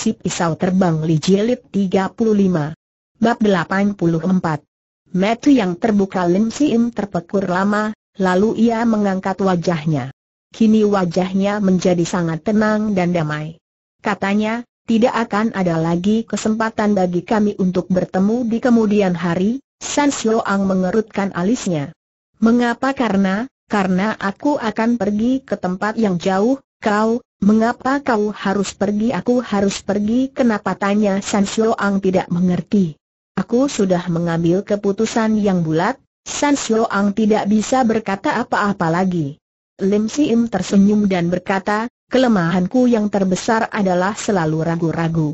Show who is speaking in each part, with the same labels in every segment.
Speaker 1: Si Pisau Terbang Li Jilid 35 Bab 84 Metu yang terbuka Lim Im terpekur lama, lalu ia mengangkat wajahnya. Kini wajahnya menjadi sangat tenang dan damai. Katanya, tidak akan ada lagi kesempatan bagi kami untuk bertemu di kemudian hari, San Ang mengerutkan alisnya. Mengapa karena, karena aku akan pergi ke tempat yang jauh, Kau, mengapa kau harus pergi? Aku harus pergi. Kenapa tanya San Ang tidak mengerti. Aku sudah mengambil keputusan yang bulat, San Ang tidak bisa berkata apa-apa lagi. Lim Siim tersenyum dan berkata, kelemahanku yang terbesar adalah selalu ragu-ragu.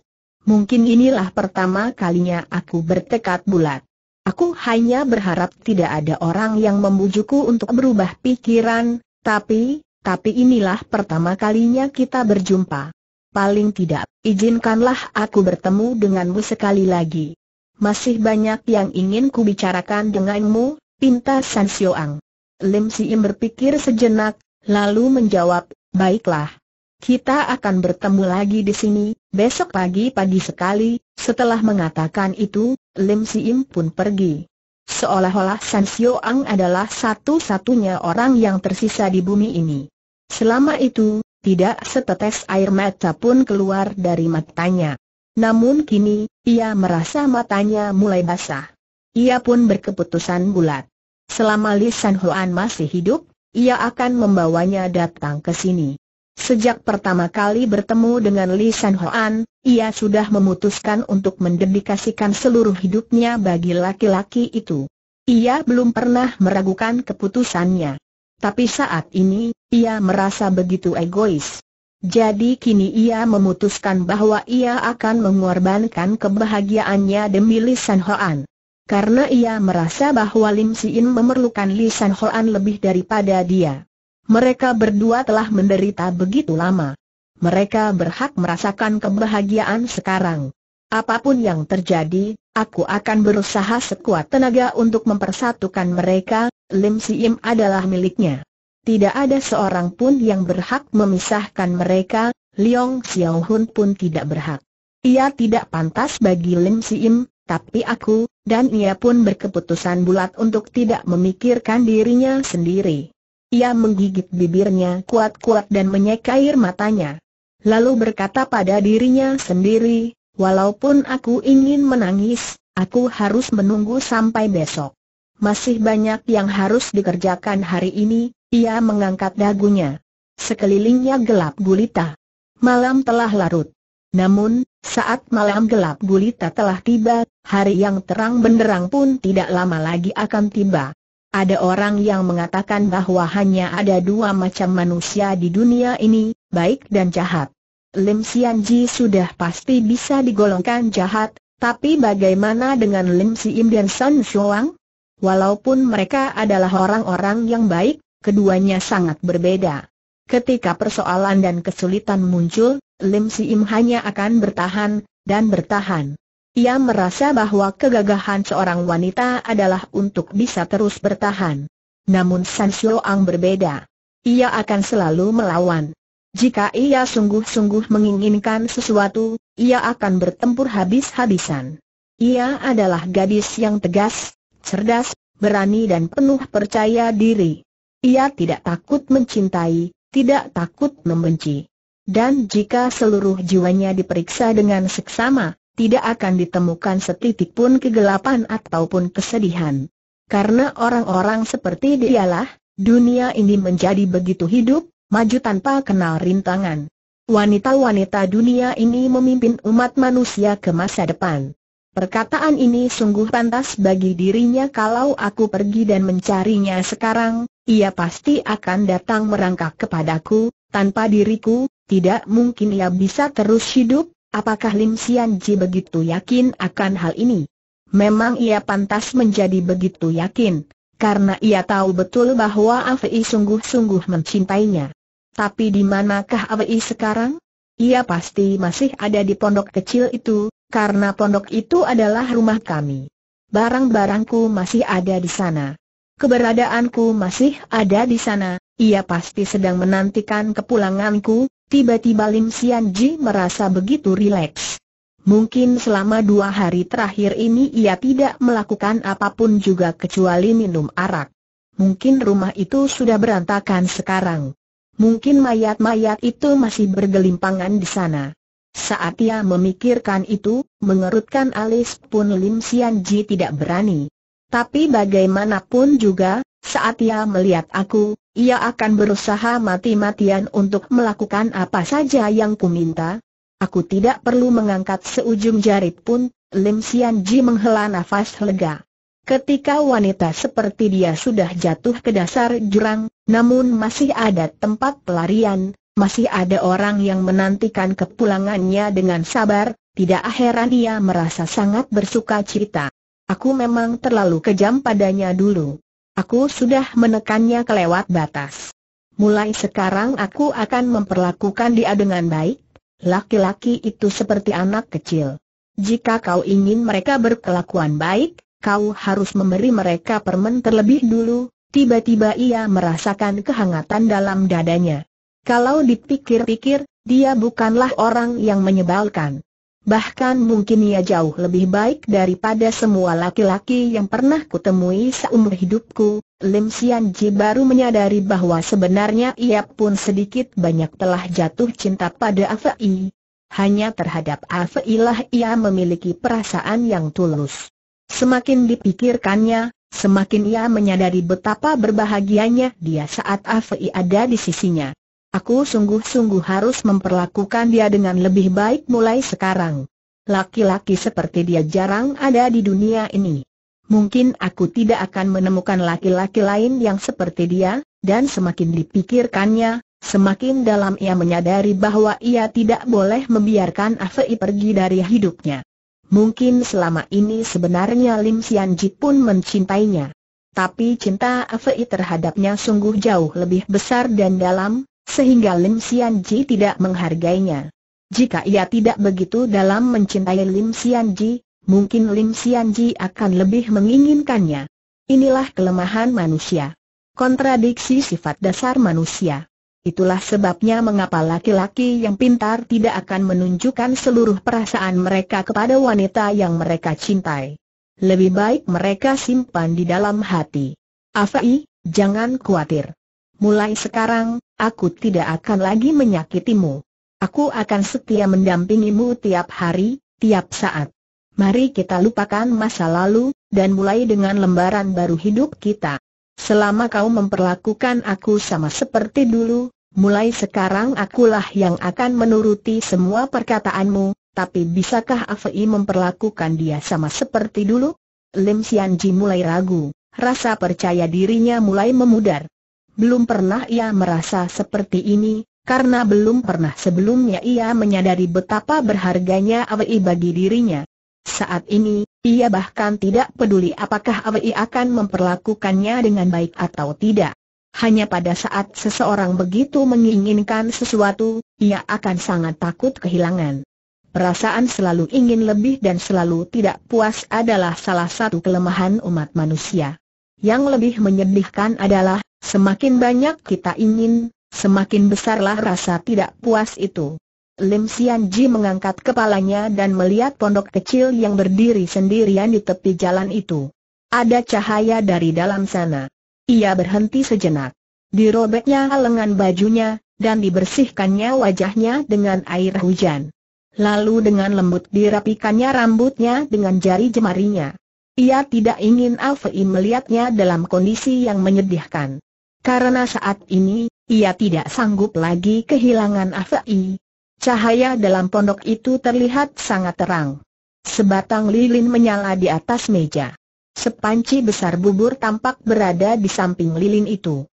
Speaker 1: Mungkin inilah pertama kalinya aku bertekad bulat. Aku hanya berharap tidak ada orang yang membujukku untuk berubah pikiran, tapi, tapi inilah pertama kalinya kita berjumpa. Paling tidak, izinkanlah aku bertemu denganmu sekali lagi. Masih banyak yang ingin kubicarakan denganmu, pinta San Xioang. Lim Im berpikir sejenak, lalu menjawab, baiklah. Kita akan bertemu lagi di sini, besok pagi pagi sekali, setelah mengatakan itu, Lim Im pun pergi. Seolah-olah San Xioang adalah satu-satunya orang yang tersisa di bumi ini. Selama itu, tidak setetes air mata pun keluar dari matanya. Namun kini, ia merasa matanya mulai basah. Ia pun berkeputusan bulat. Selama Li San Huan masih hidup, ia akan membawanya datang ke sini. Sejak pertama kali bertemu dengan Li San Huan, ia sudah memutuskan untuk mendedikasikan seluruh hidupnya bagi laki-laki itu. Ia belum pernah meragukan keputusannya. Tapi saat ini, ia merasa begitu egois. Jadi kini ia memutuskan bahwa ia akan mengorbankan kebahagiaannya demi Li Hoan. Karena ia merasa bahwa Lim Siin memerlukan Li Hoan lebih daripada dia. Mereka berdua telah menderita begitu lama. Mereka berhak merasakan kebahagiaan sekarang. Apapun yang terjadi, Aku akan berusaha sekuat tenaga untuk mempersatukan mereka, Lim Siim adalah miliknya. Tidak ada seorang pun yang berhak memisahkan mereka, Liong Xiao Hun pun tidak berhak. Ia tidak pantas bagi Lim Siim, tapi aku, dan ia pun berkeputusan bulat untuk tidak memikirkan dirinya sendiri. Ia menggigit bibirnya kuat-kuat dan menyeka air matanya. Lalu berkata pada dirinya sendiri, Walaupun aku ingin menangis, aku harus menunggu sampai besok. Masih banyak yang harus dikerjakan hari ini, ia mengangkat dagunya. Sekelilingnya gelap gulita. Malam telah larut. Namun, saat malam gelap gulita telah tiba, hari yang terang benderang pun tidak lama lagi akan tiba. Ada orang yang mengatakan bahwa hanya ada dua macam manusia di dunia ini, baik dan jahat. Lim Sian Ji sudah pasti bisa digolongkan jahat, tapi bagaimana dengan Lim Si Im dan San Shuang? Walaupun mereka adalah orang-orang yang baik, keduanya sangat berbeda. Ketika persoalan dan kesulitan muncul, Lim Si Im hanya akan bertahan, dan bertahan. Ia merasa bahwa kegagahan seorang wanita adalah untuk bisa terus bertahan. Namun San Shuang berbeda. Ia akan selalu melawan. Jika ia sungguh-sungguh menginginkan sesuatu, ia akan bertempur habis-habisan. Ia adalah gadis yang tegas, cerdas, berani dan penuh percaya diri. Ia tidak takut mencintai, tidak takut membenci. Dan jika seluruh jiwanya diperiksa dengan seksama, tidak akan ditemukan setitik pun kegelapan ataupun kesedihan. Karena orang-orang seperti dialah, dunia ini menjadi begitu hidup, maju tanpa kenal rintangan. Wanita-wanita dunia ini memimpin umat manusia ke masa depan. Perkataan ini sungguh pantas bagi dirinya kalau aku pergi dan mencarinya sekarang, ia pasti akan datang merangkak kepadaku, tanpa diriku, tidak mungkin ia bisa terus hidup, apakah Lim Sian Ji begitu yakin akan hal ini? Memang ia pantas menjadi begitu yakin, karena ia tahu betul bahwa Afei sungguh-sungguh mencintainya. Tapi di manakah Awi sekarang? Ia pasti masih ada di pondok kecil itu, karena pondok itu adalah rumah kami. Barang-barangku masih ada di sana. Keberadaanku masih ada di sana, ia pasti sedang menantikan kepulanganku, tiba-tiba Lim Sian Ji merasa begitu rileks. Mungkin selama dua hari terakhir ini ia tidak melakukan apapun juga kecuali minum arak. Mungkin rumah itu sudah berantakan sekarang. Mungkin mayat-mayat itu masih bergelimpangan di sana. Saat ia memikirkan itu, mengerutkan alis pun Lim Sian Ji tidak berani. Tapi bagaimanapun juga, saat ia melihat aku, ia akan berusaha mati-matian untuk melakukan apa saja yang kuminta. Aku tidak perlu mengangkat seujung jari pun, Lim Sian Ji menghela nafas lega. Ketika wanita seperti dia sudah jatuh ke dasar jurang, namun masih ada tempat pelarian, masih ada orang yang menantikan kepulangannya dengan sabar, tidak heran ia merasa sangat bersuka cita. Aku memang terlalu kejam padanya dulu. Aku sudah menekannya kelewat batas. Mulai sekarang aku akan memperlakukan dia dengan baik. Laki-laki itu seperti anak kecil. Jika kau ingin mereka berkelakuan baik, kau harus memberi mereka permen terlebih dulu, tiba-tiba ia merasakan kehangatan dalam dadanya. Kalau dipikir-pikir, dia bukanlah orang yang menyebalkan. Bahkan mungkin ia jauh lebih baik daripada semua laki-laki yang pernah kutemui seumur hidupku. Lim Sian Ji baru menyadari bahwa sebenarnya ia pun sedikit banyak telah jatuh cinta pada Afei. Hanya terhadap Afei lah ia memiliki perasaan yang tulus. Semakin dipikirkannya, semakin ia menyadari betapa berbahagianya dia saat Afei ada di sisinya. Aku sungguh-sungguh harus memperlakukan dia dengan lebih baik mulai sekarang. Laki-laki seperti dia jarang ada di dunia ini. Mungkin aku tidak akan menemukan laki-laki lain yang seperti dia, dan semakin dipikirkannya, Semakin dalam ia menyadari bahwa ia tidak boleh membiarkan Afei pergi dari hidupnya. Mungkin selama ini sebenarnya Lim Sian Ji pun mencintainya. Tapi cinta Fei terhadapnya sungguh jauh lebih besar dan dalam, sehingga Lim Sian Ji tidak menghargainya. Jika ia tidak begitu dalam mencintai Lim Sian Ji, mungkin Lim Sian Ji akan lebih menginginkannya. Inilah kelemahan manusia. Kontradiksi sifat dasar manusia. Itulah sebabnya mengapa laki-laki yang pintar tidak akan menunjukkan seluruh perasaan mereka kepada wanita yang mereka cintai. Lebih baik mereka simpan di dalam hati. Afai, jangan khawatir. Mulai sekarang, aku tidak akan lagi menyakitimu. Aku akan setia mendampingimu tiap hari, tiap saat. Mari kita lupakan masa lalu, dan mulai dengan lembaran baru hidup kita. Selama kau memperlakukan aku sama seperti dulu, mulai sekarang akulah yang akan menuruti semua perkataanmu, tapi bisakah Afei memperlakukan dia sama seperti dulu? Lim Ji mulai ragu, rasa percaya dirinya mulai memudar. Belum pernah ia merasa seperti ini, karena belum pernah sebelumnya ia menyadari betapa berharganya Awei bagi dirinya. Saat ini, ia bahkan tidak peduli apakah Awei akan memperlakukannya dengan baik atau tidak. Hanya pada saat seseorang begitu menginginkan sesuatu, ia akan sangat takut kehilangan. Perasaan selalu ingin lebih dan selalu tidak puas adalah salah satu kelemahan umat manusia. Yang lebih menyedihkan adalah, semakin banyak kita ingin, semakin besarlah rasa tidak puas itu. Lim Sian Ji mengangkat kepalanya dan melihat pondok kecil yang berdiri sendirian di tepi jalan itu. Ada cahaya dari dalam sana. Ia berhenti sejenak dirobeknya lengan bajunya, dan dibersihkannya wajahnya dengan air hujan. Lalu dengan lembut dirapikannya rambutnya dengan jari jemarinya. Ia tidak ingin Alfei melihatnya dalam kondisi yang menyedihkan. Karena saat ini, ia tidak sanggup lagi kehilangan Alfei. Cahaya dalam pondok itu terlihat sangat terang. Sebatang lilin menyala di atas meja. Sepanci besar bubur tampak berada di samping lilin itu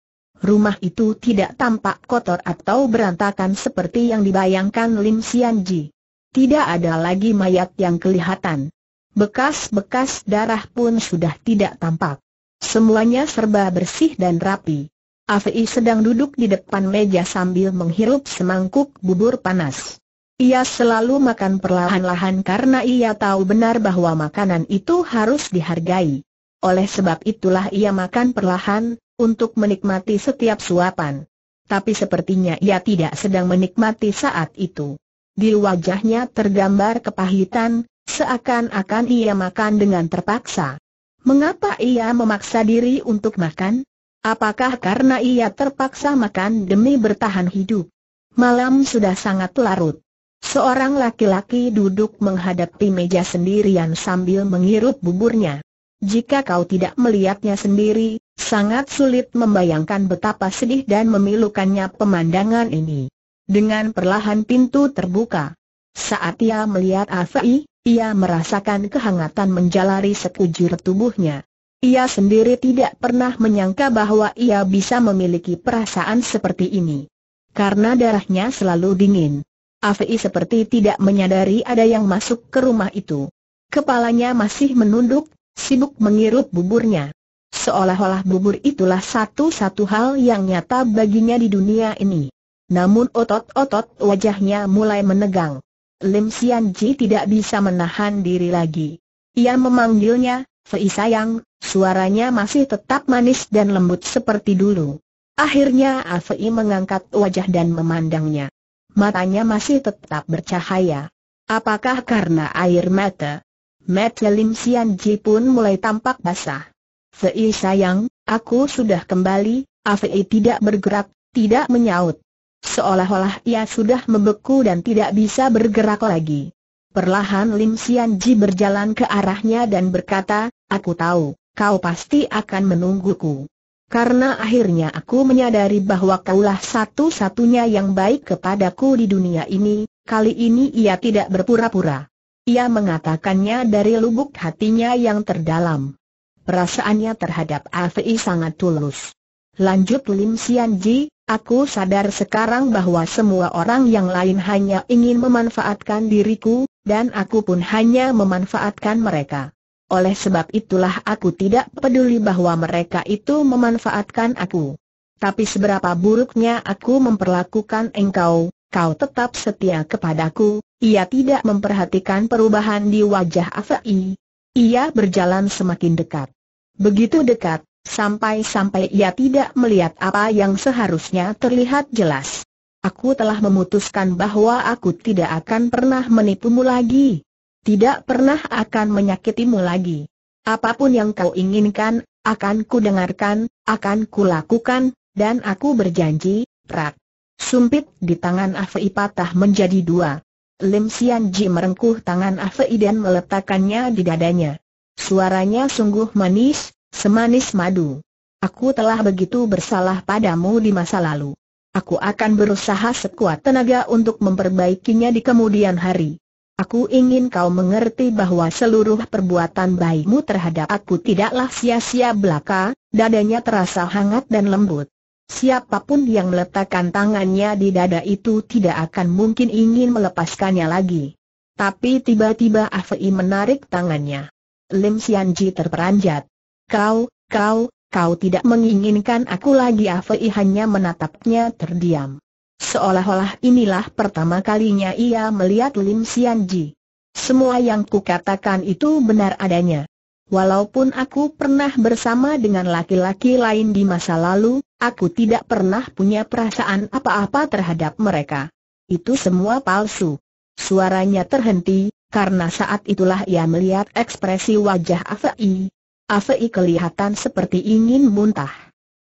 Speaker 1: rumah itu tidak tampak kotor atau berantakan seperti yang dibayangkan Lim Sian Ji. Tidak ada lagi mayat yang kelihatan. Bekas-bekas darah pun sudah tidak tampak. Semuanya serba bersih dan rapi. Afi sedang duduk di depan meja sambil menghirup semangkuk bubur panas. Ia selalu makan perlahan-lahan karena ia tahu benar bahwa makanan itu harus dihargai. Oleh sebab itulah ia makan perlahan, untuk menikmati setiap suapan. Tapi sepertinya ia tidak sedang menikmati saat itu. Di wajahnya tergambar kepahitan, seakan-akan ia makan dengan terpaksa. Mengapa ia memaksa diri untuk makan? Apakah karena ia terpaksa makan demi bertahan hidup? Malam sudah sangat larut. Seorang laki-laki duduk menghadapi meja sendirian sambil menghirup buburnya. Jika kau tidak melihatnya sendiri, Sangat sulit membayangkan betapa sedih dan memilukannya pemandangan ini. Dengan perlahan pintu terbuka. Saat ia melihat Afai, ia merasakan kehangatan menjalari sekujur tubuhnya. Ia sendiri tidak pernah menyangka bahwa ia bisa memiliki perasaan seperti ini. Karena darahnya selalu dingin. Afei seperti tidak menyadari ada yang masuk ke rumah itu. Kepalanya masih menunduk, sibuk mengirup buburnya. Seolah-olah bubur itulah satu-satu hal yang nyata baginya di dunia ini. Namun otot-otot wajahnya mulai menegang. Lim Sian Ji tidak bisa menahan diri lagi. Ia memanggilnya, Fei sayang, suaranya masih tetap manis dan lembut seperti dulu. Akhirnya Fei mengangkat wajah dan memandangnya. Matanya masih tetap bercahaya. Apakah karena air mata? Mata Lim Sian Ji pun mulai tampak basah. Fei sayang, aku sudah kembali, Afei tidak bergerak, tidak menyaut. Seolah-olah ia sudah membeku dan tidak bisa bergerak lagi. Perlahan Lim Sian Ji berjalan ke arahnya dan berkata, aku tahu, kau pasti akan menungguku. Karena akhirnya aku menyadari bahwa kaulah satu-satunya yang baik kepadaku di dunia ini, kali ini ia tidak berpura-pura. Ia mengatakannya dari lubuk hatinya yang terdalam. Perasaannya terhadap Afi sangat tulus. Lanjut Lim Sian Ji, aku sadar sekarang bahwa semua orang yang lain hanya ingin memanfaatkan diriku, dan aku pun hanya memanfaatkan mereka. Oleh sebab itulah aku tidak peduli bahwa mereka itu memanfaatkan aku. Tapi seberapa buruknya aku memperlakukan engkau, kau tetap setia kepadaku, ia tidak memperhatikan perubahan di wajah Afi. Ia berjalan semakin dekat. Begitu dekat, sampai-sampai ia tidak melihat apa yang seharusnya terlihat jelas. Aku telah memutuskan bahwa aku tidak akan pernah menipumu lagi. Tidak pernah akan menyakitimu lagi. Apapun yang kau inginkan, akan kudengarkan, akan kulakukan, dan aku berjanji, Prak. Sumpit di tangan Afi patah menjadi dua. Lim Sian Ji merengkuh tangan Ah dan meletakkannya di dadanya. Suaranya sungguh manis, semanis madu. Aku telah begitu bersalah padamu di masa lalu. Aku akan berusaha sekuat tenaga untuk memperbaikinya di kemudian hari. Aku ingin kau mengerti bahwa seluruh perbuatan baikmu terhadap aku tidaklah sia-sia belaka, dadanya terasa hangat dan lembut. Siapapun yang meletakkan tangannya di dada itu tidak akan mungkin ingin melepaskannya lagi. Tapi tiba-tiba Afei menarik tangannya. Lim Xianji terperanjat. Kau, kau, kau tidak menginginkan aku lagi Afei hanya menatapnya terdiam. Seolah-olah inilah pertama kalinya ia melihat Lim Xianji. Semua yang kukatakan itu benar adanya. Walaupun aku pernah bersama dengan laki-laki lain di masa lalu, aku tidak pernah punya perasaan apa-apa terhadap mereka. Itu semua palsu. Suaranya terhenti, karena saat itulah ia melihat ekspresi wajah Afei. Afei kelihatan seperti ingin muntah.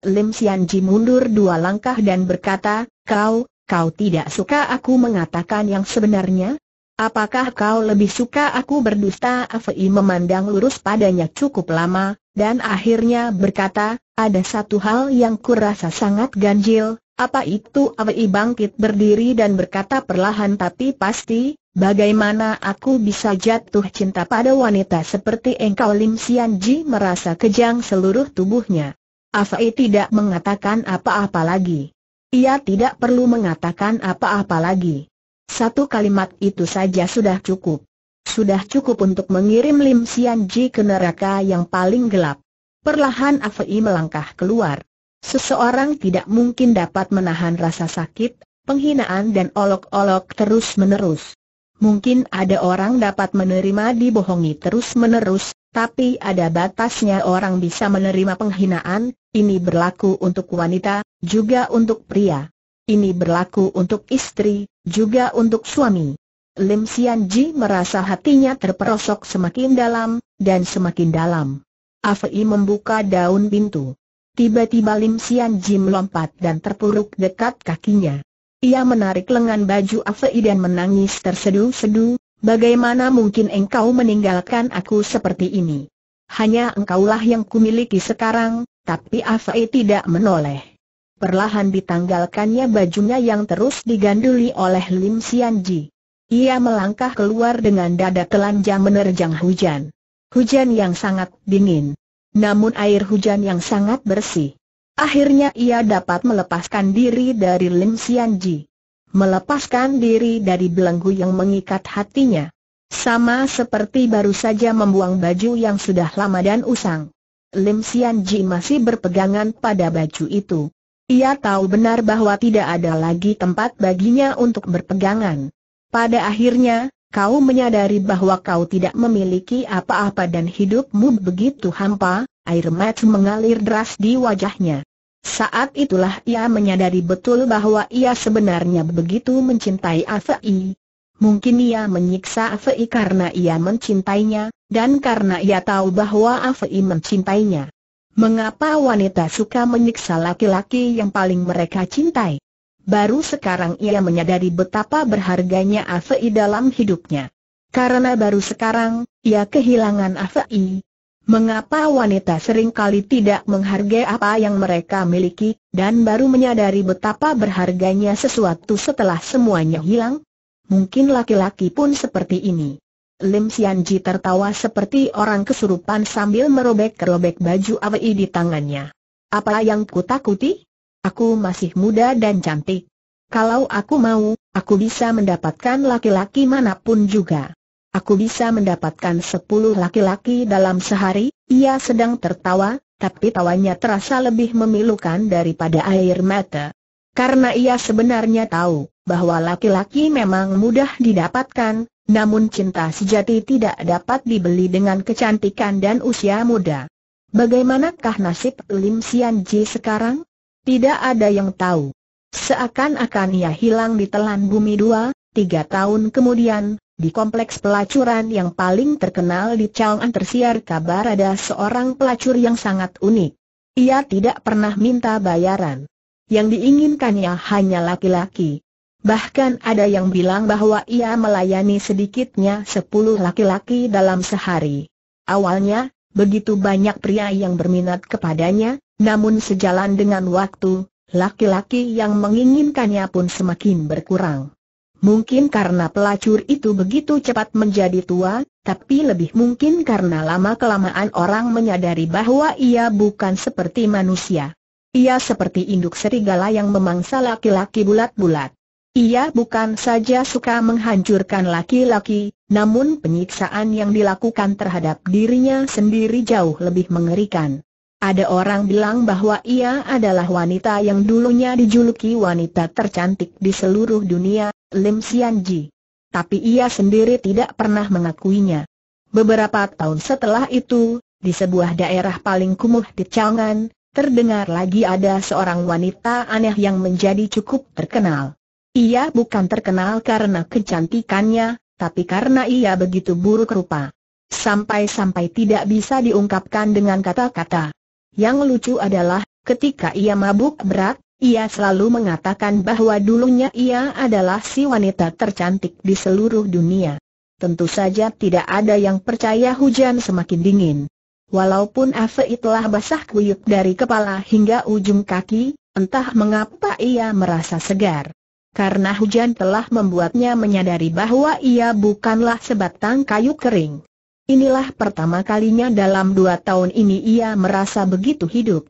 Speaker 1: Lim Xianji mundur dua langkah dan berkata, kau, kau tidak suka aku mengatakan yang sebenarnya? Apakah kau lebih suka aku berdusta? Afi memandang lurus padanya cukup lama, dan akhirnya berkata, ada satu hal yang kurasa sangat ganjil, apa itu? Afi bangkit berdiri dan berkata perlahan tapi pasti, bagaimana aku bisa jatuh cinta pada wanita seperti engkau Lim Sian Ji merasa kejang seluruh tubuhnya. Afi tidak mengatakan apa-apa lagi. Ia tidak perlu mengatakan apa-apa lagi. Satu kalimat itu saja sudah cukup. Sudah cukup untuk mengirim Lim Sian Ji ke neraka yang paling gelap. Perlahan Afei melangkah keluar. Seseorang tidak mungkin dapat menahan rasa sakit, penghinaan dan olok-olok terus-menerus. Mungkin ada orang dapat menerima dibohongi terus-menerus, tapi ada batasnya orang bisa menerima penghinaan, ini berlaku untuk wanita, juga untuk pria. Ini berlaku untuk istri, juga untuk suami. Lim Sian Ji merasa hatinya terperosok semakin dalam, dan semakin dalam. Afei membuka daun pintu. Tiba-tiba Lim Sian Ji melompat dan terpuruk dekat kakinya. Ia menarik lengan baju Afei dan menangis tersedu-sedu, bagaimana mungkin engkau meninggalkan aku seperti ini? Hanya engkaulah yang kumiliki sekarang, tapi Afei tidak menoleh perlahan ditanggalkannya bajunya yang terus diganduli oleh Lim Ji. Ia melangkah keluar dengan dada telanjang menerjang hujan. Hujan yang sangat dingin. Namun air hujan yang sangat bersih. Akhirnya ia dapat melepaskan diri dari Lim Ji. Melepaskan diri dari belenggu yang mengikat hatinya. Sama seperti baru saja membuang baju yang sudah lama dan usang. Lim Ji masih berpegangan pada baju itu. Ia tahu benar bahwa tidak ada lagi tempat baginya untuk berpegangan. Pada akhirnya, kau menyadari bahwa kau tidak memiliki apa-apa dan hidupmu begitu hampa, air mata mengalir deras di wajahnya. Saat itulah ia menyadari betul bahwa ia sebenarnya begitu mencintai Afei. Mungkin ia menyiksa Afei karena ia mencintainya, dan karena ia tahu bahwa Afei mencintainya. Mengapa wanita suka menyiksa laki-laki yang paling mereka cintai? Baru sekarang ia menyadari betapa berharganya Afei dalam hidupnya. Karena baru sekarang, ia kehilangan Afei. Mengapa wanita sering kali tidak menghargai apa yang mereka miliki, dan baru menyadari betapa berharganya sesuatu setelah semuanya hilang? Mungkin laki-laki pun seperti ini. Lim Xianji tertawa seperti orang kesurupan sambil merobek-robek baju Awei di tangannya. Apa yang ku takuti? Aku masih muda dan cantik. Kalau aku mau, aku bisa mendapatkan laki-laki manapun juga. Aku bisa mendapatkan sepuluh laki-laki dalam sehari, ia sedang tertawa, tapi tawanya terasa lebih memilukan daripada air mata. Karena ia sebenarnya tahu, bahwa laki-laki memang mudah didapatkan, namun cinta sejati tidak dapat dibeli dengan kecantikan dan usia muda. Bagaimanakah nasib Lim Sian Ji sekarang? Tidak ada yang tahu. Seakan-akan ia hilang di telan bumi dua, tiga tahun kemudian, di kompleks pelacuran yang paling terkenal di Chang'an tersiar kabar ada seorang pelacur yang sangat unik. Ia tidak pernah minta bayaran. Yang diinginkannya hanya laki-laki. Bahkan ada yang bilang bahwa ia melayani sedikitnya sepuluh laki-laki dalam sehari. Awalnya, begitu banyak pria yang berminat kepadanya, namun sejalan dengan waktu, laki-laki yang menginginkannya pun semakin berkurang. Mungkin karena pelacur itu begitu cepat menjadi tua, tapi lebih mungkin karena lama-kelamaan orang menyadari bahwa ia bukan seperti manusia. Ia seperti induk serigala yang memangsa laki-laki bulat-bulat. Ia bukan saja suka menghancurkan laki-laki, namun penyiksaan yang dilakukan terhadap dirinya sendiri jauh lebih mengerikan. Ada orang bilang bahwa ia adalah wanita yang dulunya dijuluki wanita tercantik di seluruh dunia, Lim Xianji. Tapi ia sendiri tidak pernah mengakuinya. Beberapa tahun setelah itu, di sebuah daerah paling kumuh di Changan, terdengar lagi ada seorang wanita aneh yang menjadi cukup terkenal. Ia bukan terkenal karena kecantikannya, tapi karena ia begitu buruk rupa. Sampai-sampai tidak bisa diungkapkan dengan kata-kata. Yang lucu adalah, ketika ia mabuk berat, ia selalu mengatakan bahwa dulunya ia adalah si wanita tercantik di seluruh dunia. Tentu saja tidak ada yang percaya hujan semakin dingin. Walaupun Afe itulah basah kuyup dari kepala hingga ujung kaki, entah mengapa ia merasa segar karena hujan telah membuatnya menyadari bahwa ia bukanlah sebatang kayu kering. Inilah pertama kalinya dalam dua tahun ini ia merasa begitu hidup.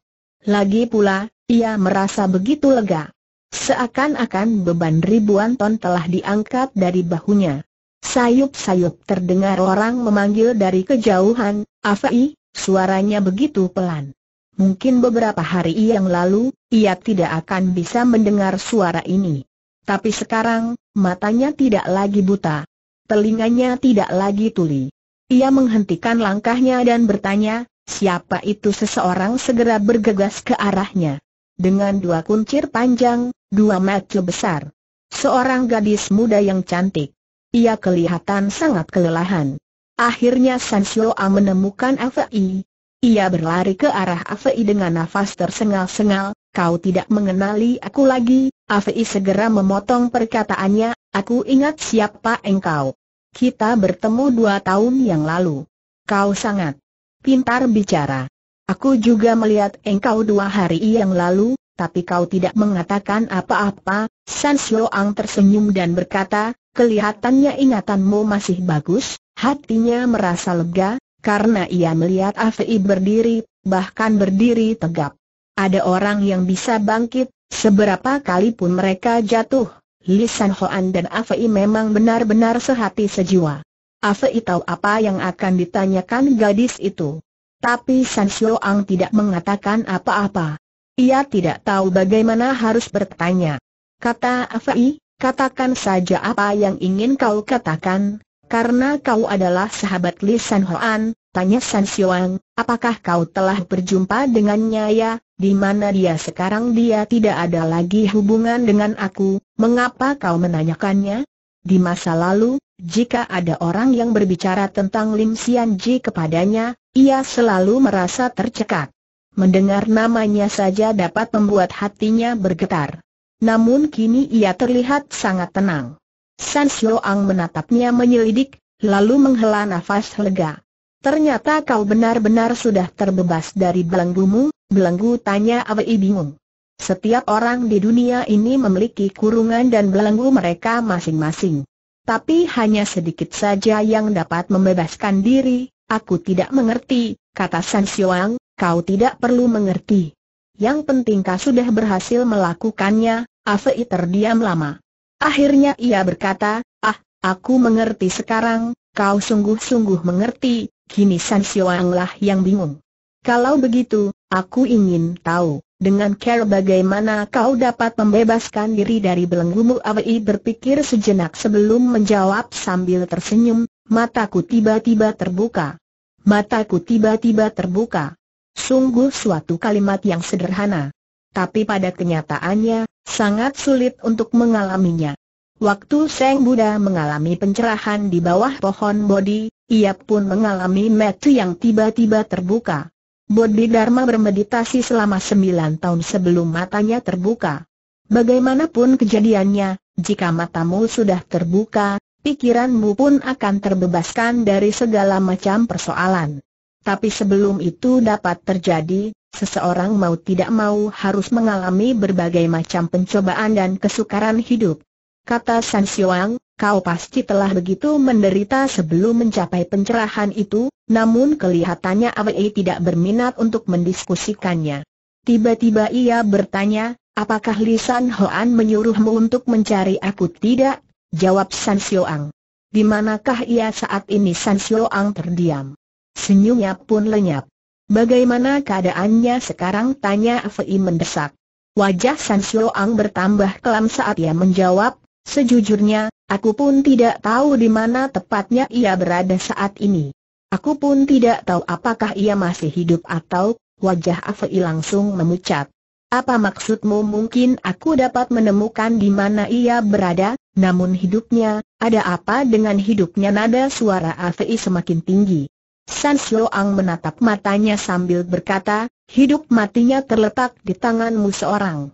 Speaker 1: Lagi pula, ia merasa begitu lega. Seakan-akan beban ribuan ton telah diangkat dari bahunya. Sayup-sayup terdengar orang memanggil dari kejauhan, Afai, suaranya begitu pelan. Mungkin beberapa hari yang lalu, ia tidak akan bisa mendengar suara ini. Tapi sekarang, matanya tidak lagi buta. Telinganya tidak lagi tuli. Ia menghentikan langkahnya dan bertanya, siapa itu seseorang segera bergegas ke arahnya. Dengan dua kuncir panjang, dua mata besar. Seorang gadis muda yang cantik. Ia kelihatan sangat kelelahan. Akhirnya San Sioa menemukan Afei. Ia berlari ke arah Afei dengan nafas tersengal-sengal, kau tidak mengenali aku lagi, Avi segera memotong perkataannya, aku ingat siapa engkau. Kita bertemu dua tahun yang lalu. Kau sangat pintar bicara. Aku juga melihat engkau dua hari yang lalu, tapi kau tidak mengatakan apa-apa. San Ang tersenyum dan berkata, kelihatannya ingatanmu masih bagus, hatinya merasa lega, karena ia melihat Avi berdiri, bahkan berdiri tegap. Ada orang yang bisa bangkit, Seberapa kali pun mereka jatuh, Li San Hoan dan Afei memang benar-benar sehati sejiwa. Afei tahu apa yang akan ditanyakan gadis itu. Tapi San Ang tidak mengatakan apa-apa. Ia tidak tahu bagaimana harus bertanya. Kata Afei, katakan saja apa yang ingin kau katakan, karena kau adalah sahabat Li San Hoan, Tanya San Xiuang, apakah kau telah berjumpa dengannya ya? Di mana dia sekarang dia tidak ada lagi hubungan dengan aku, mengapa kau menanyakannya? Di masa lalu, jika ada orang yang berbicara tentang Lim Xian Ji kepadanya, ia selalu merasa tercekat. Mendengar namanya saja dapat membuat hatinya bergetar. Namun kini ia terlihat sangat tenang. San Ang menatapnya menyelidik, lalu menghela nafas lega. Ternyata kau benar-benar sudah terbebas dari belenggumu, belenggu tanya Awei bingung. Setiap orang di dunia ini memiliki kurungan dan belenggu mereka masing-masing. Tapi hanya sedikit saja yang dapat membebaskan diri, aku tidak mengerti, kata San Xiuang, kau tidak perlu mengerti. Yang penting kau sudah berhasil melakukannya, Awei terdiam lama. Akhirnya ia berkata, ah, aku mengerti sekarang, kau sungguh-sungguh mengerti, Kini San Xiuang lah yang bingung. Kalau begitu, aku ingin tahu, dengan care bagaimana kau dapat membebaskan diri dari belenggumu Awei berpikir sejenak sebelum menjawab sambil tersenyum, mataku tiba-tiba terbuka. Mataku tiba-tiba terbuka. Sungguh suatu kalimat yang sederhana. Tapi pada kenyataannya, sangat sulit untuk mengalaminya. Waktu Seng Buddha mengalami pencerahan di bawah pohon bodi, ia pun mengalami metu yang tiba-tiba terbuka. Bodhidharma bermeditasi selama sembilan tahun sebelum matanya terbuka. Bagaimanapun kejadiannya, jika matamu sudah terbuka, pikiranmu pun akan terbebaskan dari segala macam persoalan. Tapi sebelum itu dapat terjadi, seseorang mau tidak mau harus mengalami berbagai macam pencobaan dan kesukaran hidup kata San Xiuang, kau pasti telah begitu menderita sebelum mencapai pencerahan itu, namun kelihatannya Awei tidak berminat untuk mendiskusikannya. Tiba-tiba ia bertanya, apakah Lisan Hoan menyuruhmu untuk mencari aku tidak? Jawab San Xiuang. Di manakah ia saat ini San Xiuang terdiam? Senyumnya pun lenyap. Bagaimana keadaannya sekarang? Tanya Fei mendesak. Wajah San Xiuang bertambah kelam saat ia menjawab, Sejujurnya, aku pun tidak tahu di mana tepatnya ia berada saat ini. Aku pun tidak tahu apakah ia masih hidup atau wajah Afei langsung memucat. Apa maksudmu mungkin aku dapat menemukan di mana ia berada, namun hidupnya, ada apa dengan hidupnya nada suara Afei semakin tinggi. San ang menatap matanya sambil berkata, hidup matinya terletak di tanganmu seorang.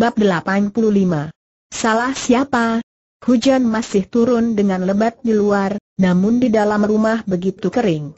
Speaker 1: Bab 85 Salah siapa? Hujan masih turun dengan lebat di luar, namun di dalam rumah begitu kering.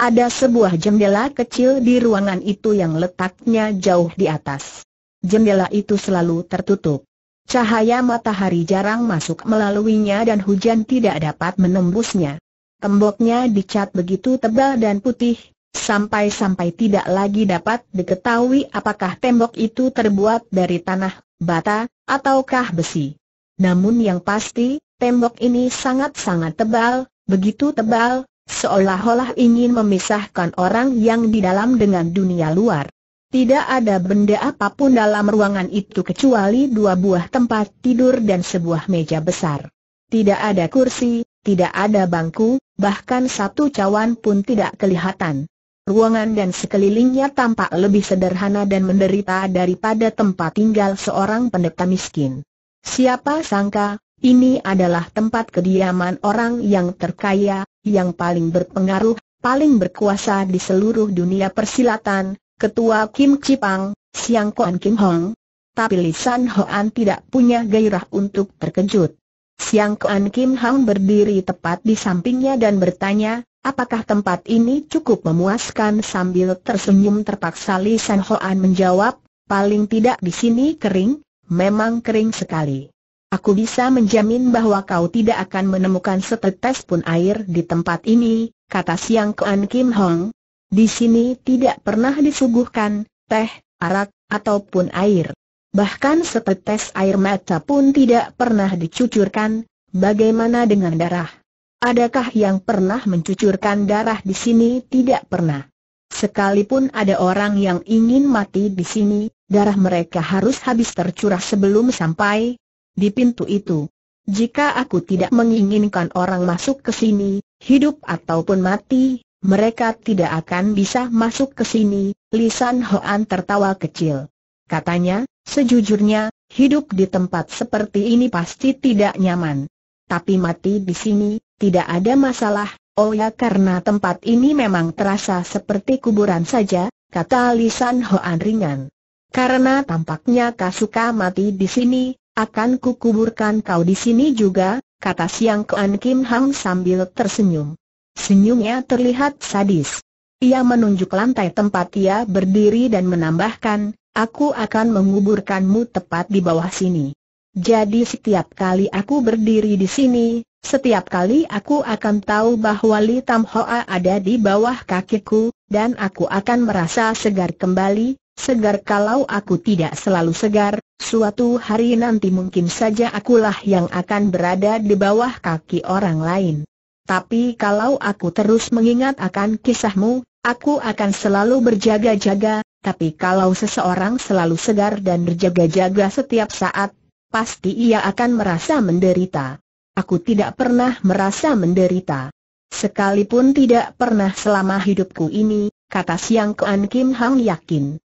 Speaker 1: Ada sebuah jendela kecil di ruangan itu yang letaknya jauh di atas. Jendela itu selalu tertutup. Cahaya matahari jarang masuk melaluinya dan hujan tidak dapat menembusnya. Temboknya dicat begitu tebal dan putih, sampai-sampai tidak lagi dapat diketahui apakah tembok itu terbuat dari tanah, bata, ataukah besi. Namun yang pasti, tembok ini sangat-sangat tebal, begitu tebal, seolah-olah ingin memisahkan orang yang di dalam dengan dunia luar. Tidak ada benda apapun dalam ruangan itu kecuali dua buah tempat tidur dan sebuah meja besar. Tidak ada kursi, tidak ada bangku, bahkan satu cawan pun tidak kelihatan. Ruangan dan sekelilingnya tampak lebih sederhana dan menderita daripada tempat tinggal seorang pendeta miskin. Siapa sangka, ini adalah tempat kediaman orang yang terkaya, yang paling berpengaruh, paling berkuasa di seluruh dunia persilatan, Ketua Kim Cipang, Siang Kuan Kim Hong. Tapi Lisan Hoan tidak punya gairah untuk terkejut. Siang Kuan Kim Hong berdiri tepat di sampingnya dan bertanya, Apakah tempat ini cukup memuaskan sambil tersenyum terpaksa Li San Hoan menjawab, paling tidak di sini kering, memang kering sekali. Aku bisa menjamin bahwa kau tidak akan menemukan setetes pun air di tempat ini, kata Siang Kuan Kim Hong. Di sini tidak pernah disuguhkan, teh, arak, ataupun air. Bahkan setetes air mata pun tidak pernah dicucurkan, bagaimana dengan darah? Adakah yang pernah mencucurkan darah di sini? Tidak pernah. Sekalipun ada orang yang ingin mati di sini, darah mereka harus habis tercurah sebelum sampai di pintu itu. Jika aku tidak menginginkan orang masuk ke sini, hidup ataupun mati, mereka tidak akan bisa masuk ke sini. Lisan Hoan tertawa kecil. Katanya, sejujurnya, hidup di tempat seperti ini pasti tidak nyaman tapi mati di sini, tidak ada masalah, oh ya karena tempat ini memang terasa seperti kuburan saja, kata Lisan Hoan ringan. Karena tampaknya Kasuka mati di sini, akan kukuburkan kau di sini juga, kata Siang Kuan Kim Hang sambil tersenyum. Senyumnya terlihat sadis. Ia menunjuk lantai tempat ia berdiri dan menambahkan, aku akan menguburkanmu tepat di bawah sini. Jadi setiap kali aku berdiri di sini, setiap kali aku akan tahu bahwa Li Tam Hoa ada di bawah kakiku, dan aku akan merasa segar kembali, segar kalau aku tidak selalu segar, suatu hari nanti mungkin saja akulah yang akan berada di bawah kaki orang lain. Tapi kalau aku terus mengingat akan kisahmu, aku akan selalu berjaga-jaga, tapi kalau seseorang selalu segar dan berjaga-jaga setiap saat, pasti ia akan merasa menderita. Aku tidak pernah merasa menderita. Sekalipun tidak pernah selama hidupku ini, kata Siang Kuan Kim Hang yakin.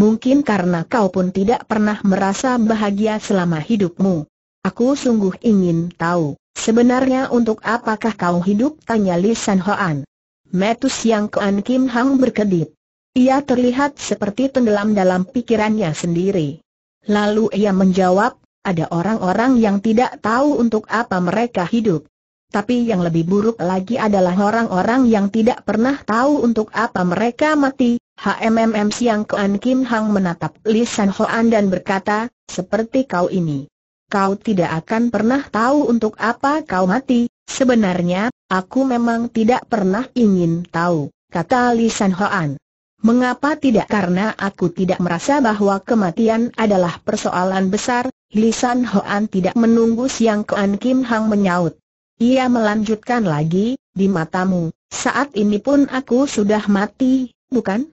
Speaker 1: Mungkin karena kau pun tidak pernah merasa bahagia selama hidupmu. Aku sungguh ingin tahu, sebenarnya untuk apakah kau hidup? Tanya Li San Hoan. Metus Siang Kuan Kim Hang berkedip. Ia terlihat seperti tenggelam dalam pikirannya sendiri. Lalu ia menjawab, ada orang-orang yang tidak tahu untuk apa mereka hidup. Tapi yang lebih buruk lagi adalah orang-orang yang tidak pernah tahu untuk apa mereka mati. HMMM Siang Kuan Kim Hang menatap Li San Hoan dan berkata, seperti kau ini. Kau tidak akan pernah tahu untuk apa kau mati. Sebenarnya, aku memang tidak pernah ingin tahu, kata Li San Hoan. Mengapa tidak karena aku tidak merasa bahwa kematian adalah persoalan besar, Lisan Hoan tidak menunggu Siang Kuan Kim Hang menyaut. Ia melanjutkan lagi, di matamu, saat ini pun aku sudah mati, bukan?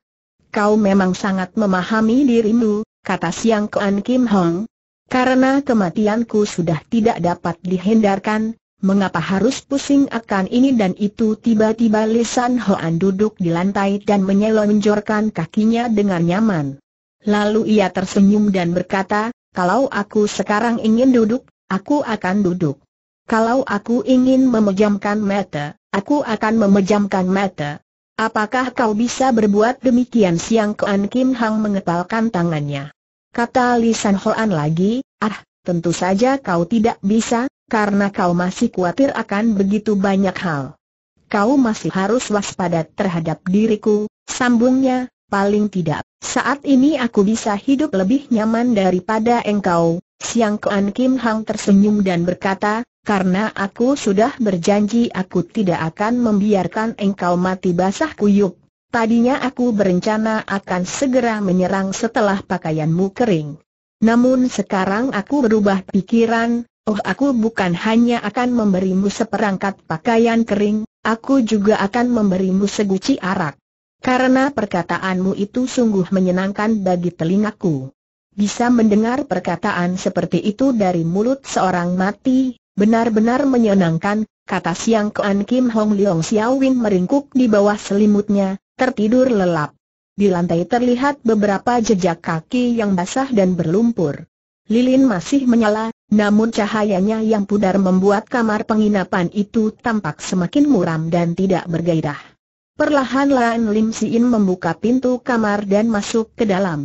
Speaker 1: Kau memang sangat memahami dirimu, kata Siang Kuan Kim Hong. Karena kematianku sudah tidak dapat dihindarkan, Mengapa harus pusing akan ini dan itu tiba-tiba Lisan Hoan duduk di lantai dan menyelonjorkan kakinya dengan nyaman. Lalu ia tersenyum dan berkata, kalau aku sekarang ingin duduk, aku akan duduk. Kalau aku ingin memejamkan mata, aku akan memejamkan mata. Apakah kau bisa berbuat demikian siang Kuan Kim Hang mengepalkan tangannya. Kata Lisan Hoan lagi, ah, tentu saja kau tidak bisa, karena kau masih khawatir akan begitu banyak hal. Kau masih harus waspada terhadap diriku, sambungnya, paling tidak. Saat ini aku bisa hidup lebih nyaman daripada engkau, Siang Kuan Kim Hang tersenyum dan berkata, karena aku sudah berjanji aku tidak akan membiarkan engkau mati basah kuyuk. Tadinya aku berencana akan segera menyerang setelah pakaianmu kering. Namun sekarang aku berubah pikiran, Oh aku bukan hanya akan memberimu seperangkat pakaian kering, aku juga akan memberimu seguci arak. Karena perkataanmu itu sungguh menyenangkan bagi telingaku. Bisa mendengar perkataan seperti itu dari mulut seorang mati, benar-benar menyenangkan, kata Siang Kuan Kim Hong Leong Xiaowin meringkuk di bawah selimutnya, tertidur lelap. Di lantai terlihat beberapa jejak kaki yang basah dan berlumpur. Lilin masih menyala, namun cahayanya yang pudar membuat kamar penginapan itu tampak semakin muram dan tidak bergairah. Perlahan-lahan Lim Siin membuka pintu kamar dan masuk ke dalam.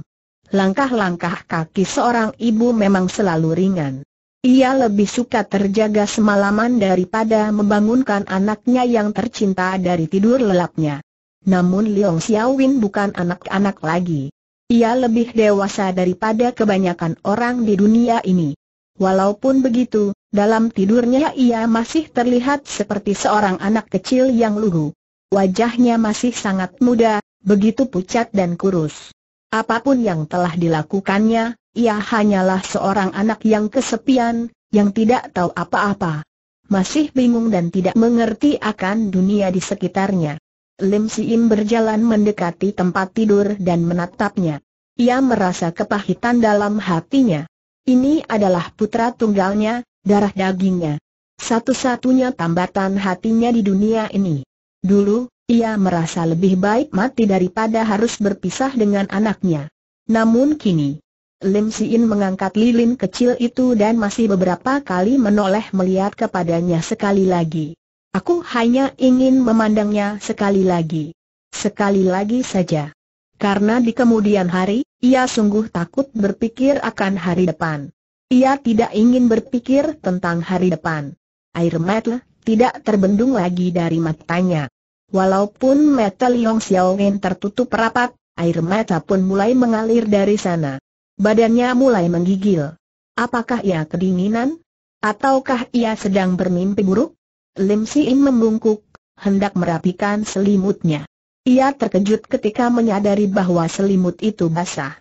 Speaker 1: Langkah-langkah kaki seorang ibu memang selalu ringan. Ia lebih suka terjaga semalaman daripada membangunkan anaknya yang tercinta dari tidur lelapnya. Namun Leong Xiaowin bukan anak-anak lagi. Ia lebih dewasa daripada kebanyakan orang di dunia ini. Walaupun begitu, dalam tidurnya ia masih terlihat seperti seorang anak kecil yang lugu. Wajahnya masih sangat muda, begitu pucat dan kurus. Apapun yang telah dilakukannya, ia hanyalah seorang anak yang kesepian, yang tidak tahu apa-apa. Masih bingung dan tidak mengerti akan dunia di sekitarnya. Lim Siim berjalan mendekati tempat tidur dan menatapnya. Ia merasa kepahitan dalam hatinya. Ini adalah putra tunggalnya, darah dagingnya. Satu-satunya tambatan hatinya di dunia ini. Dulu, ia merasa lebih baik mati daripada harus berpisah dengan anaknya. Namun kini, Lim Siin mengangkat lilin kecil itu dan masih beberapa kali menoleh melihat kepadanya sekali lagi. Aku hanya ingin memandangnya sekali lagi. Sekali lagi saja. Karena di kemudian hari, ia sungguh takut berpikir akan hari depan. Ia tidak ingin berpikir tentang hari depan. Air mata tidak terbendung lagi dari matanya. Walaupun mata Liong Wen tertutup rapat, air mata pun mulai mengalir dari sana. Badannya mulai menggigil. Apakah ia kedinginan? Ataukah ia sedang bermimpi buruk? Lim Siim membungkuk, hendak merapikan selimutnya. Ia terkejut ketika menyadari bahwa selimut itu basah.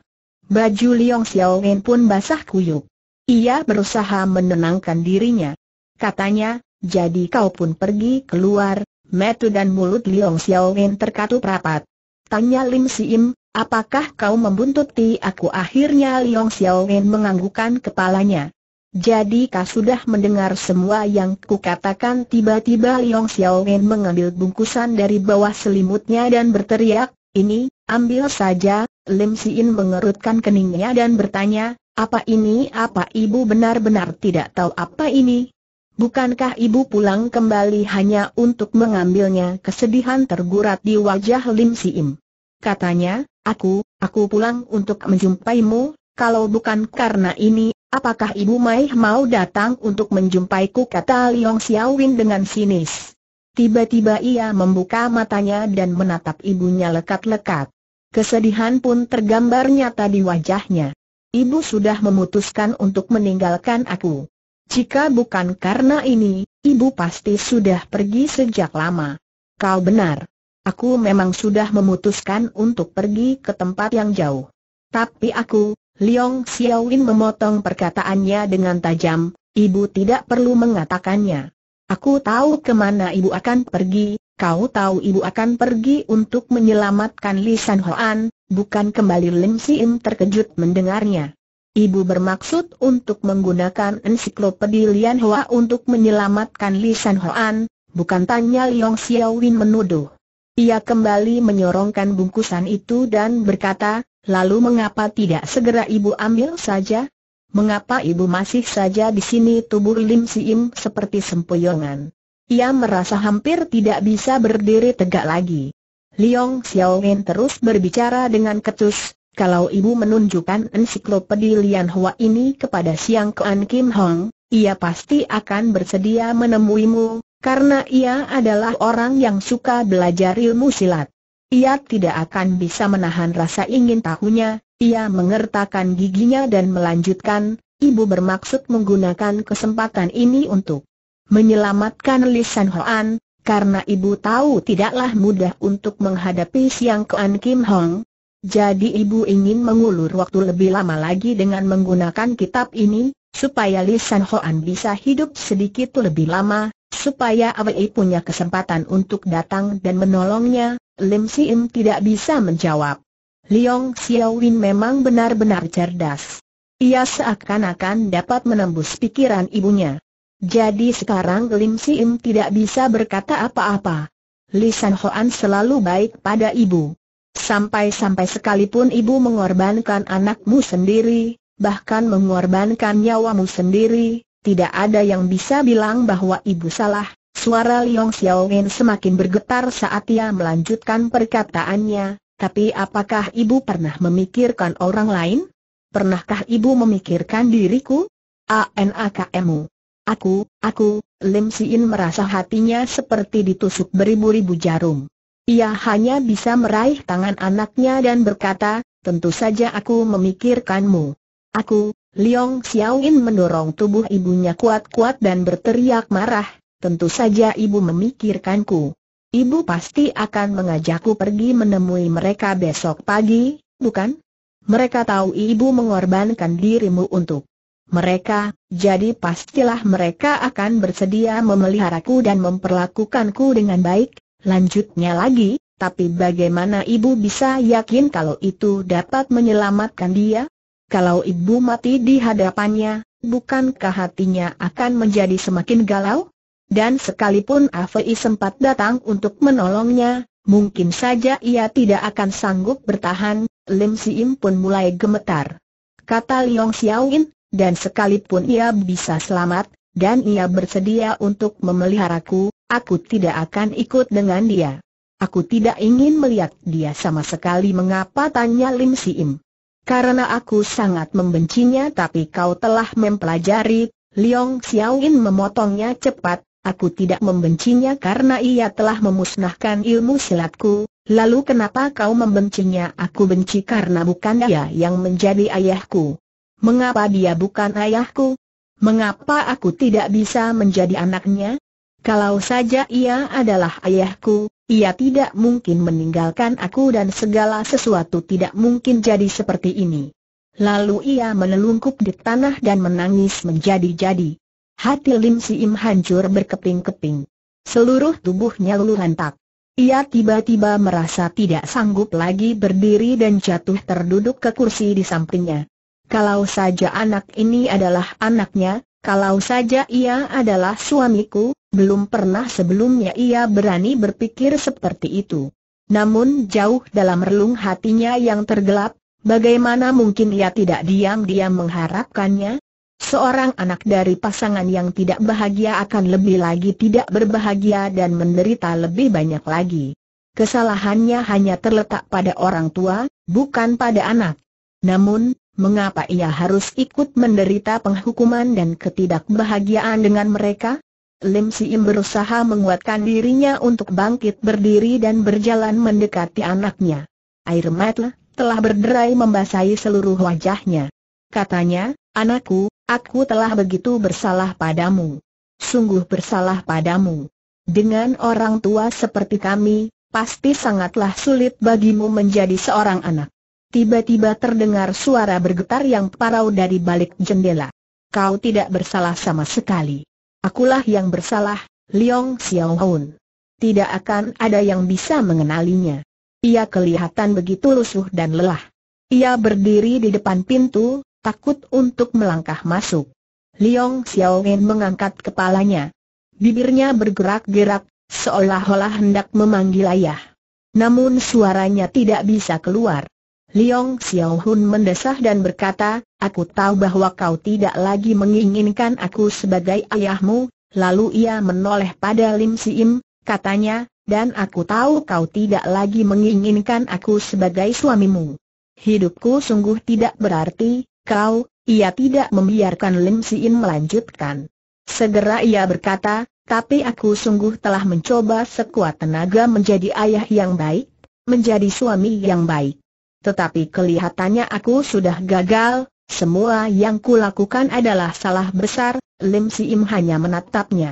Speaker 1: Baju Liong Wen pun basah kuyuk. Ia berusaha menenangkan dirinya. Katanya, jadi kau pun pergi keluar, metu dan mulut Liong Wen terkatup rapat. Tanya Lim Siim, apakah kau membuntuti aku? Akhirnya Liong Wen menganggukan kepalanya. Jadi kau sudah mendengar semua yang kukatakan tiba-tiba Yong Xiaowen mengambil bungkusan dari bawah selimutnya dan berteriak, ini, ambil saja, Lim Siin mengerutkan keningnya dan bertanya, apa ini apa ibu benar-benar tidak tahu apa ini? Bukankah ibu pulang kembali hanya untuk mengambilnya kesedihan tergurat di wajah Lim Siin? Katanya, aku, aku pulang untuk menjumpaimu, kalau bukan karena ini Apakah Ibu Mai mau datang untuk menjumpaiku kata Liong Xiaowin dengan sinis. Tiba-tiba ia membuka matanya dan menatap ibunya lekat-lekat. Kesedihan pun tergambar nyata di wajahnya. Ibu sudah memutuskan untuk meninggalkan aku. Jika bukan karena ini, ibu pasti sudah pergi sejak lama. Kau benar. Aku memang sudah memutuskan untuk pergi ke tempat yang jauh. Tapi aku, Liong Xiaowin memotong perkataannya dengan tajam, ibu tidak perlu mengatakannya. Aku tahu kemana ibu akan pergi, kau tahu ibu akan pergi untuk menyelamatkan Li San Hoan, bukan kembali Lim Si Im terkejut mendengarnya. Ibu bermaksud untuk menggunakan ensiklopedi Lian Hua untuk menyelamatkan Li San Hoan, bukan tanya Liong Xiaowin menuduh. Ia kembali menyorongkan bungkusan itu dan berkata, Lalu mengapa tidak segera ibu ambil saja? Mengapa ibu masih saja di sini tubuh Lim Siim seperti sempoyongan? Ia merasa hampir tidak bisa berdiri tegak lagi. Liong Xiaowen terus berbicara dengan ketus, kalau ibu menunjukkan ensiklopedi Lian Hua ini kepada Siang Kuan Kim Hong, ia pasti akan bersedia menemuimu, karena ia adalah orang yang suka belajar ilmu silat. Ia tidak akan bisa menahan rasa ingin tahunya, ia mengertakkan giginya dan melanjutkan, ibu bermaksud menggunakan kesempatan ini untuk menyelamatkan Lisan Hoan, karena ibu tahu tidaklah mudah untuk menghadapi Siang Kuan Kim Hong. Jadi ibu ingin mengulur waktu lebih lama lagi dengan menggunakan kitab ini, supaya Lisan Hoan bisa hidup sedikit lebih lama, supaya Awei punya kesempatan untuk datang dan menolongnya, Lim Si Im tidak bisa menjawab. Liong Xiaowin memang benar-benar cerdas. Ia seakan-akan dapat menembus pikiran ibunya. Jadi sekarang Lim Si Im tidak bisa berkata apa-apa. Li San Hoan selalu baik pada ibu. Sampai-sampai sekalipun ibu mengorbankan anakmu sendiri, bahkan mengorbankan nyawamu sendiri, tidak ada yang bisa bilang bahwa ibu salah, Suara Liong Xiaowen semakin bergetar saat ia melanjutkan perkataannya, tapi apakah ibu pernah memikirkan orang lain? Pernahkah ibu memikirkan diriku? ANAKMU. Aku, aku, Lim Siin merasa hatinya seperti ditusuk beribu-ribu jarum. Ia hanya bisa meraih tangan anaknya dan berkata, tentu saja aku memikirkanmu. Aku, Liong Xiaoin mendorong tubuh ibunya kuat-kuat dan berteriak marah, tentu saja ibu memikirkanku. Ibu pasti akan mengajakku pergi menemui mereka besok pagi, bukan? Mereka tahu ibu mengorbankan dirimu untuk mereka, jadi pastilah mereka akan bersedia memeliharaku dan memperlakukanku dengan baik. Lanjutnya lagi, tapi bagaimana ibu bisa yakin kalau itu dapat menyelamatkan dia? Kalau ibu mati di hadapannya, bukankah hatinya akan menjadi semakin galau? Dan sekalipun Afei sempat datang untuk menolongnya, mungkin saja ia tidak akan sanggup bertahan, Lim Siim pun mulai gemetar. Kata Liong Xiaoin, dan sekalipun ia bisa selamat, dan ia bersedia untuk memeliharaku, aku tidak akan ikut dengan dia. Aku tidak ingin melihat dia sama sekali mengapa tanya Lim Siim. Karena aku sangat membencinya tapi kau telah mempelajari, Liong Xiaoin memotongnya cepat, Aku tidak membencinya karena ia telah memusnahkan ilmu silatku, lalu kenapa kau membencinya? Aku benci karena bukan dia yang menjadi ayahku. Mengapa dia bukan ayahku? Mengapa aku tidak bisa menjadi anaknya? Kalau saja ia adalah ayahku, ia tidak mungkin meninggalkan aku dan segala sesuatu tidak mungkin jadi seperti ini. Lalu ia menelungkup di tanah dan menangis menjadi-jadi. Hati Lim Im hancur berkeping-keping. Seluruh tubuhnya lulu lantak. Ia tiba-tiba merasa tidak sanggup lagi berdiri dan jatuh terduduk ke kursi di sampingnya. Kalau saja anak ini adalah anaknya, kalau saja ia adalah suamiku, belum pernah sebelumnya ia berani berpikir seperti itu. Namun jauh dalam relung hatinya yang tergelap, bagaimana mungkin ia tidak diam-diam mengharapkannya, Seorang anak dari pasangan yang tidak bahagia akan lebih lagi tidak berbahagia dan menderita lebih banyak lagi. Kesalahannya hanya terletak pada orang tua, bukan pada anak. Namun, mengapa ia harus ikut menderita penghukuman dan ketidakbahagiaan dengan mereka? Lim Siim berusaha menguatkan dirinya untuk bangkit berdiri dan berjalan mendekati anaknya. Air mata telah berderai membasahi seluruh wajahnya. Katanya, anakku, Aku telah begitu bersalah padamu. Sungguh bersalah padamu. Dengan orang tua seperti kami, pasti sangatlah sulit bagimu menjadi seorang anak. Tiba-tiba terdengar suara bergetar yang parau dari balik jendela. Kau tidak bersalah sama sekali. Akulah yang bersalah, Liong Xiaohun. Tidak akan ada yang bisa mengenalinya. Ia kelihatan begitu lusuh dan lelah. Ia berdiri di depan pintu, takut untuk melangkah masuk. Liong Xiaoen mengangkat kepalanya. Bibirnya bergerak-gerak, seolah-olah hendak memanggil ayah. Namun suaranya tidak bisa keluar. Liong Xiaohun mendesah dan berkata, Aku tahu bahwa kau tidak lagi menginginkan aku sebagai ayahmu, lalu ia menoleh pada Lim Siim, katanya, dan aku tahu kau tidak lagi menginginkan aku sebagai suamimu. Hidupku sungguh tidak berarti, kau, ia tidak membiarkan Lim Siin melanjutkan. Segera ia berkata, tapi aku sungguh telah mencoba sekuat tenaga menjadi ayah yang baik, menjadi suami yang baik. Tetapi kelihatannya aku sudah gagal, semua yang kulakukan adalah salah besar, Lim Im hanya menatapnya.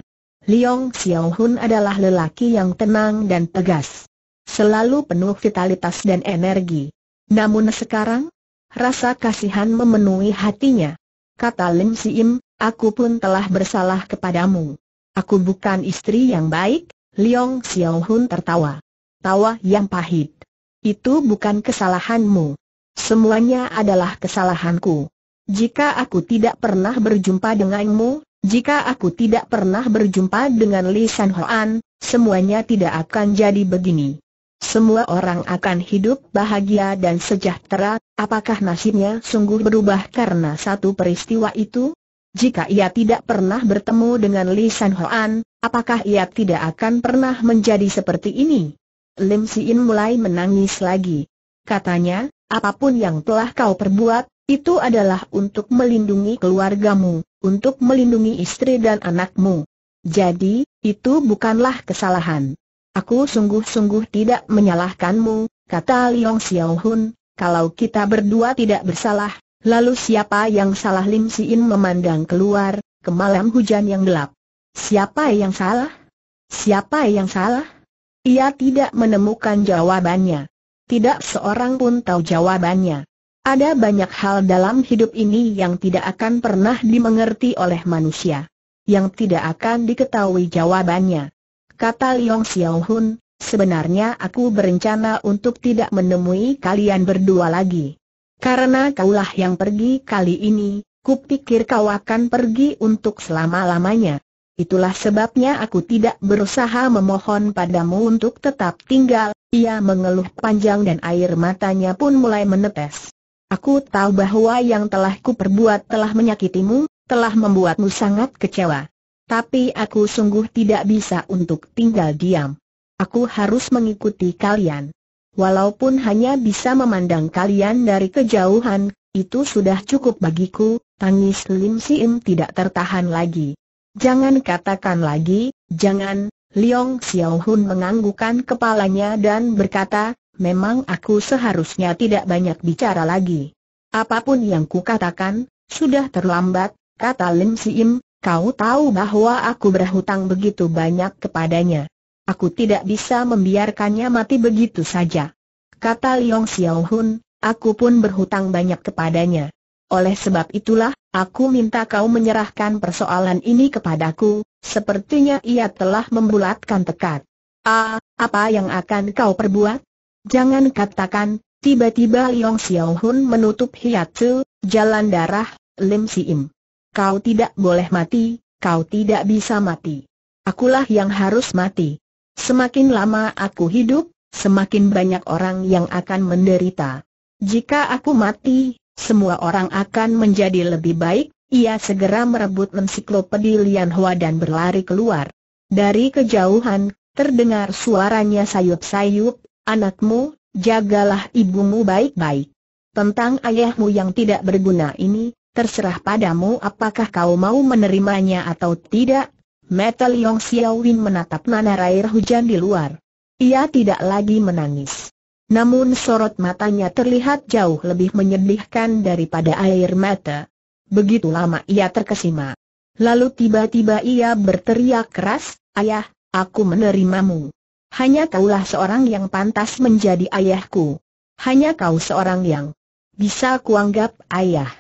Speaker 1: Liong Xiao Hun adalah lelaki yang tenang dan tegas. Selalu penuh vitalitas dan energi. Namun sekarang, Rasa kasihan memenuhi hatinya. Kata Lim Siim, aku pun telah bersalah kepadamu. Aku bukan istri yang baik, Liong Hun tertawa. Tawa yang pahit. Itu bukan kesalahanmu. Semuanya adalah kesalahanku. Jika aku tidak pernah berjumpa denganmu, jika aku tidak pernah berjumpa dengan Li San Hoan, semuanya tidak akan jadi begini semua orang akan hidup bahagia dan sejahtera, apakah nasibnya sungguh berubah karena satu peristiwa itu? Jika ia tidak pernah bertemu dengan Li San Hoan, apakah ia tidak akan pernah menjadi seperti ini? Lim Siin mulai menangis lagi. Katanya, apapun yang telah kau perbuat, itu adalah untuk melindungi keluargamu, untuk melindungi istri dan anakmu. Jadi, itu bukanlah kesalahan. Aku sungguh-sungguh tidak menyalahkanmu, kata Liong Xiaohun. kalau kita berdua tidak bersalah, lalu siapa yang salah Lim Siin memandang keluar, ke malam hujan yang gelap. Siapa yang salah? Siapa yang salah? Ia tidak menemukan jawabannya. Tidak seorang pun tahu jawabannya. Ada banyak hal dalam hidup ini yang tidak akan pernah dimengerti oleh manusia. Yang tidak akan diketahui jawabannya kata Liong Xiao Hun, sebenarnya aku berencana untuk tidak menemui kalian berdua lagi. Karena kaulah yang pergi kali ini, kupikir kau akan pergi untuk selama-lamanya. Itulah sebabnya aku tidak berusaha memohon padamu untuk tetap tinggal, ia mengeluh panjang dan air matanya pun mulai menetes. Aku tahu bahwa yang telah kuperbuat telah menyakitimu, telah membuatmu sangat kecewa tapi aku sungguh tidak bisa untuk tinggal diam. Aku harus mengikuti kalian. Walaupun hanya bisa memandang kalian dari kejauhan, itu sudah cukup bagiku, tangis Lim Sim tidak tertahan lagi. Jangan katakan lagi, jangan, Liong Xiao Hun menganggukkan kepalanya dan berkata, memang aku seharusnya tidak banyak bicara lagi. Apapun yang kukatakan, sudah terlambat, kata Lim Sim, Kau tahu bahwa aku berhutang begitu banyak kepadanya. Aku tidak bisa membiarkannya mati begitu saja. Kata Liong Xiaohun, aku pun berhutang banyak kepadanya. Oleh sebab itulah, aku minta kau menyerahkan persoalan ini kepadaku, sepertinya ia telah membulatkan tekad. Ah, apa yang akan kau perbuat? Jangan katakan, tiba-tiba Liong Xiaohun menutup hiatu, jalan darah, Lim Siim. Kau tidak boleh mati, kau tidak bisa mati. Akulah yang harus mati. Semakin lama aku hidup, semakin banyak orang yang akan menderita. Jika aku mati, semua orang akan menjadi lebih baik, ia segera merebut ensiklopedi Lian Hua dan berlari keluar. Dari kejauhan, terdengar suaranya sayup-sayup, anakmu, jagalah ibumu baik-baik. Tentang ayahmu yang tidak berguna ini, terserah padamu apakah kau mau menerimanya atau tidak. Metal Yong Xiaowin menatap nanar air hujan di luar. Ia tidak lagi menangis. Namun sorot matanya terlihat jauh lebih menyedihkan daripada air mata. Begitu lama ia terkesima. Lalu tiba-tiba ia berteriak keras, Ayah, aku menerimamu. Hanya kaulah seorang yang pantas menjadi ayahku. Hanya kau seorang yang bisa kuanggap ayah.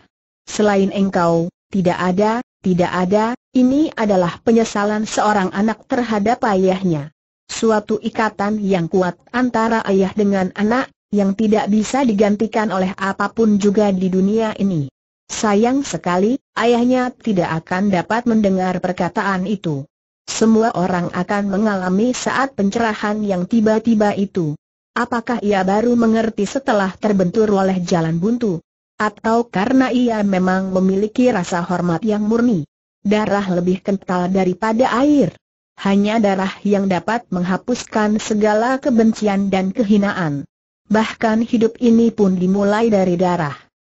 Speaker 1: Selain engkau, tidak ada, tidak ada, ini adalah penyesalan seorang anak terhadap ayahnya. Suatu ikatan yang kuat antara ayah dengan anak, yang tidak bisa digantikan oleh apapun juga di dunia ini. Sayang sekali, ayahnya tidak akan dapat mendengar perkataan itu. Semua orang akan mengalami saat pencerahan yang tiba-tiba itu. Apakah ia baru mengerti setelah terbentur oleh jalan buntu? Atau karena ia memang memiliki rasa hormat yang murni. Darah lebih kental daripada air. Hanya darah yang dapat menghapuskan segala kebencian dan kehinaan. Bahkan hidup ini pun dimulai dari darah.